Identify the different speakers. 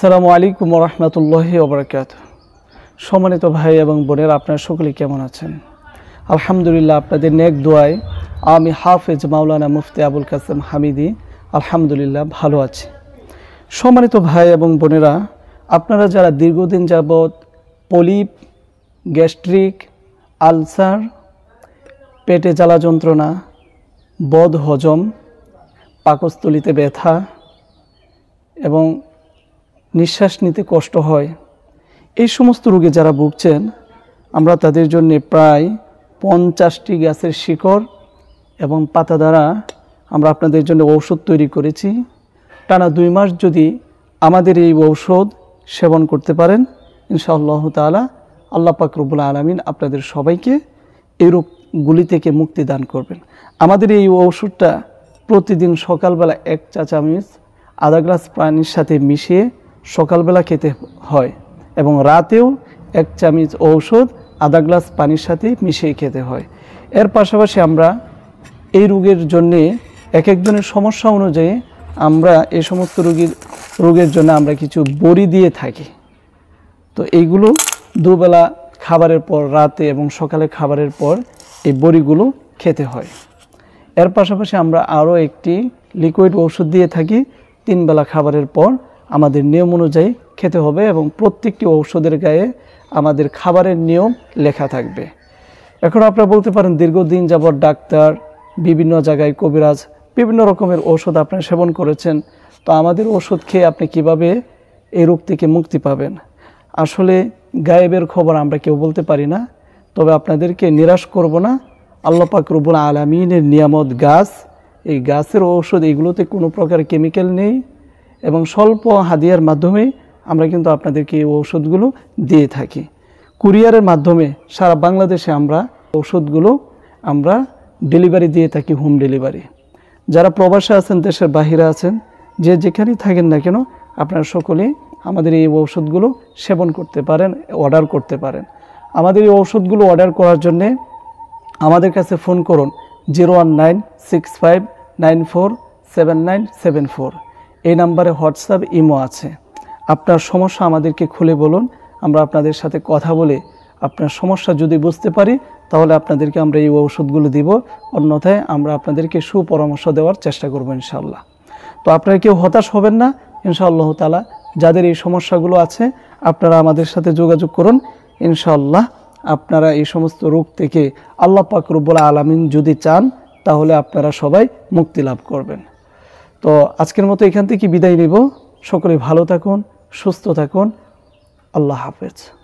Speaker 1: আসসালামু আলাইকুম রহমতুল্লাহ ওবরাকাত সম্মানিত ভাই এবং বোনের আপনারা সকলে কেমন আছেন আলহামদুলিল্লাহ আপনাদের নেক দোয়ায় আমি হাফেজ মাওলানা মুফতি আবুল কাসেম হামিদি আলহামদুলিল্লাহ ভালো আছি সম্মানিত ভাই এবং বোনেরা আপনারা যারা দীর্ঘদিন যাবৎ পলিপ গ্যাস্ট্রিক আলসার পেটে জ্বালা যন্ত্রণা বদ হজম পাকস্থলিতে ব্যথা এবং নিঃশ্বাস নিতে কষ্ট হয় এই সমস্ত রোগে যারা ভুগছেন আমরা তাদের জন্য প্রায় পঞ্চাশটি গ্যাসের শিকড় এবং পাতা দ্বারা আমরা আপনাদের জন্য ঔষধ তৈরি করেছি টানা দুই মাস যদি আমাদের এই ঔষধ সেবন করতে পারেন ইনশাআল্লাহ তালা আল্লাহ পাকরবুল আলমিন আপনাদের সবাইকে এই রোগগুলি থেকে মুক্তি দান করবেন আমাদের এই ঔষধটা প্রতিদিন সকালবেলা এক চা চামচ আধা গ্লাস পানির সাথে মিশিয়ে সকালবেলা খেতে হয় এবং রাতেও এক চামচ ঔষধ আধা গ্লাস পানির সাথে মিশিয়ে খেতে হয় এর পাশাপাশি আমরা এই রোগের জন্যে এক একজনের সমস্যা অনুযায়ী আমরা এই সমস্ত রোগীর রোগের জন্য আমরা কিছু বড়ি দিয়ে থাকি তো এইগুলো দুবেলা খাবারের পর রাতে এবং সকালে খাবারের পর এই বড়িগুলো খেতে হয় এর পাশাপাশি আমরা আরও একটি লিকুইড ওষুধ দিয়ে থাকি তিনবেলা খাবারের পর আমাদের নিয়ম অনুযায়ী খেতে হবে এবং প্রত্যেকটি ঔষধের গায়ে আমাদের খাবারের নিয়ম লেখা থাকবে এখন আপনারা বলতে পারেন দীর্ঘদিন যাবৎ ডাক্তার বিভিন্ন জায়গায় কবিরাজ বিভিন্ন রকমের ওষুধ আপনারা সেবন করেছেন তো আমাদের ওষুধ খেয়ে আপনি কিভাবে এই রোগ থেকে মুক্তি পাবেন আসলে গায়েবের খবর আমরা কেউ বলতে পারি না তবে আপনাদেরকে নিরাশ করব না আল্লাপাক রুবুল আলমিনের নিয়ামত গাছ এই গাছের ঔষধ এগুলোতে কোনো প্রকার কেমিক্যাল নেই এবং স্বল্প হাদিয়ার মাধ্যমে আমরা কিন্তু আপনাদেরকে এই ঔষধগুলো দিয়ে থাকি কুরিয়ারের মাধ্যমে সারা বাংলাদেশে আমরা ঔষধগুলো আমরা ডেলিভারি দিয়ে থাকি হোম ডেলিভারি যারা প্রবাসে আছেন দেশের বাহিরে আছেন যে যেখানেই থাকেন না কেন আপনারা সকলেই আমাদের এই ঔষধগুলো সেবন করতে পারেন অর্ডার করতে পারেন আমাদের এই ঔষধগুলো অর্ডার করার জন্যে আমাদের কাছে ফোন করুন zero one nine six five nine four seven nine seven four এই নাম্বারে হোয়াটসঅ্যাপ ইমো আছে আপনার সমস্যা আমাদেরকে খুলে বলুন আমরা আপনাদের সাথে কথা বলে আপনার সমস্যা যদি বুঝতে পারি তাহলে আপনাদেরকে আমরা এই ওষুধগুলো দিব অন্যথায় আমরা আপনাদেরকে সুপরামর্শ দেওয়ার চেষ্টা করবো ইনশাল্লাহ তো আপনারা কেউ হতাশ হবেন না ইনশাআল্লাহ তালা যাদের এই সমস্যাগুলো আছে আপনারা আমাদের সাথে যোগাযোগ করুন ইনশাল্লাহ আপনারা এই সমস্ত রোগ থেকে আল্লাহ পাকরুবুল আলমিন যদি চান তাহলে আপনারা সবাই মুক্তি লাভ করবেন তো আজকের মতো এখান থেকে বিদায় নেব সকলে ভালো থাকুন সুস্থ থাকুন আল্লাহ হাফেজ